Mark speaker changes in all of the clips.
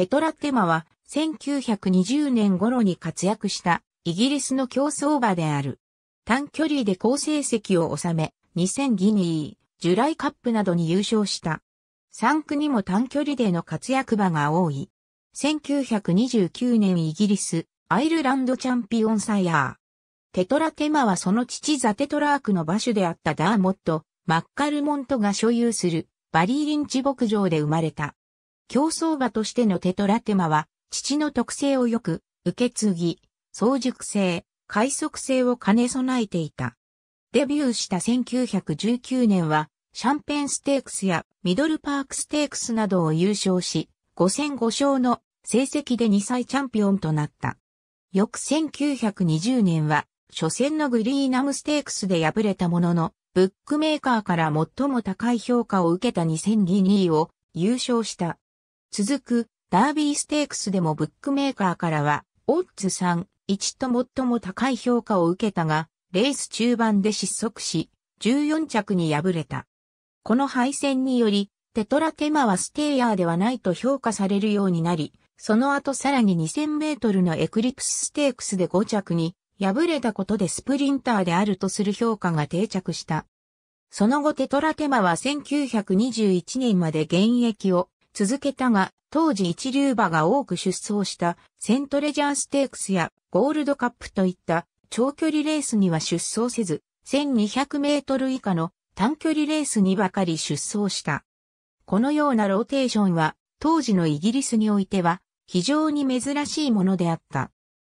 Speaker 1: テトラテマは1920年頃に活躍したイギリスの競走馬である。短距離で好成績を収め、2000ギニー、ジュライカップなどに優勝した。3区にも短距離での活躍馬が多い。1929年イギリス、アイルランドチャンピオンサイヤー。テトラテマはその父ザテトラークの馬主であったダーモット、マッカルモントが所有するバリーリンチ牧場で生まれた。競争馬としてのテトラテマは、父の特性をよく、受け継ぎ、早熟性、快速性を兼ね備えていた。デビューした1919年は、シャンペンステークスやミドルパークステークスなどを優勝し、5戦5勝の成績で2歳チャンピオンとなった。翌1920年は、初戦のグリーナムステークスで敗れたものの、ブックメーカーから最も高い評価を受けた2002位を優勝した。続く、ダービーステークスでもブックメーカーからは、オッズ3、1と最も高い評価を受けたが、レース中盤で失速し、14着に敗れた。この敗戦により、テトラテマはステイヤーではないと評価されるようになり、その後さらに2000メートルのエクリプスステークスで5着に、敗れたことでスプリンターであるとする評価が定着した。その後テトラテマは1921年まで現役を続けたが、当時一流馬が多く出走したセントレジャーステークスやゴールドカップといった長距離レースには出走せず、1200メートル以下の短距離レースにばかり出走した。このようなローテーションは当時のイギリスにおいては非常に珍しいものであった。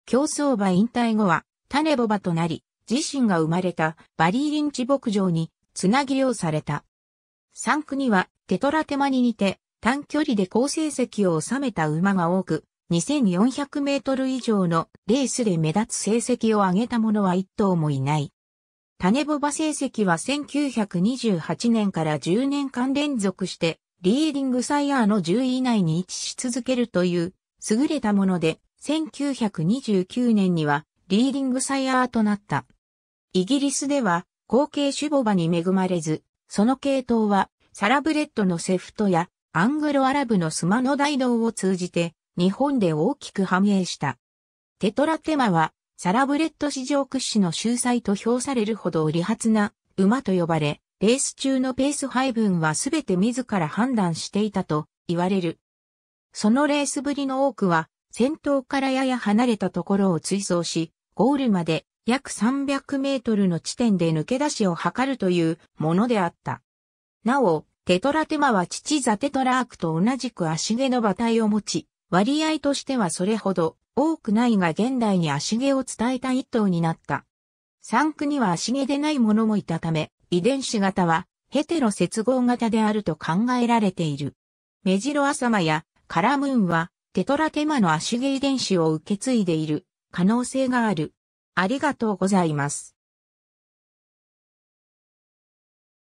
Speaker 1: 競争馬引退後は種ボバとなり、自身が生まれたバリーリンチ牧場につなぎをされた。3区にはテトラテマに似て短距離で好成績を収めた馬が多く、2400メートル以上のレースで目立つ成績を上げた者は一頭もいない。種ボバ成績は1928年から10年間連続して、リーディングサイヤーの10位以内に位置し続けるという、優れたもので、1929年には、リーディングサイヤーとなった。イギリスでは、後継種ボバに恵まれず、その系統は、サラブレッドのセフトや、アングロアラブのスマノ大道を通じて日本で大きく繁栄した。テトラテマはサラブレッド市場屈指の秀才と評されるほど利発な馬と呼ばれ、レース中のペース配分はすべて自ら判断していたと言われる。そのレースぶりの多くは、先頭からやや離れたところを追走し、ゴールまで約300メートルの地点で抜け出しを図るというものであった。なお、テトラテマは父ザテトラークと同じく足毛の馬体を持ち、割合としてはそれほど多くないが現代に足毛を伝えた一頭になった。産区には足毛でないものもいたため、遺伝子型はヘテロ接合型であると考えられている。メジロアサマやカラムーンはテトラテマの足毛遺伝子を受け継いでいる可能性がある。ありがとうございます。